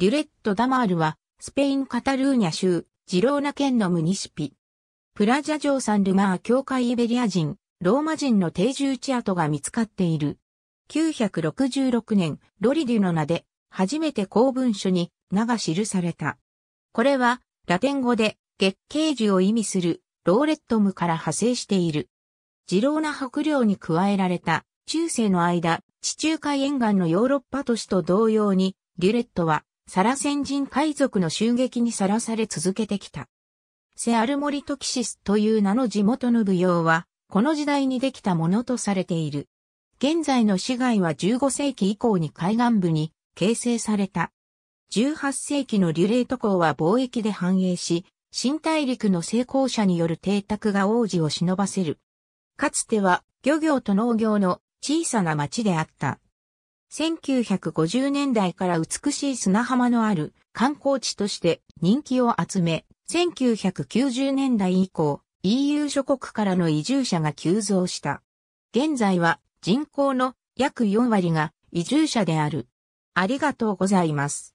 デュレット・ダマールは、スペイン・カタルーニャ州、ジローナ県のムニシピ。プラジャ城サンルマー教会イベリア人、ローマ人の定住地跡が見つかっている。966年、ロリデュの名で、初めて公文書に名が記された。これは、ラテン語で、月桂樹を意味する、ローレットムから派生している。ジローナ北領に加えられた、中世の間、地中海沿岸のヨーロッパ都市と同様に、デュレットは、サラ先人海賊の襲撃にさらされ続けてきた。セアルモリトキシスという名の地元の舞踊は、この時代にできたものとされている。現在の市街は15世紀以降に海岸部に形成された。18世紀のリュレート港は貿易で繁栄し、新大陸の成功者による邸宅が王子を忍ばせる。かつては漁業と農業の小さな町であった。1950年代から美しい砂浜のある観光地として人気を集め、1990年代以降、EU 諸国からの移住者が急増した。現在は人口の約4割が移住者である。ありがとうございます。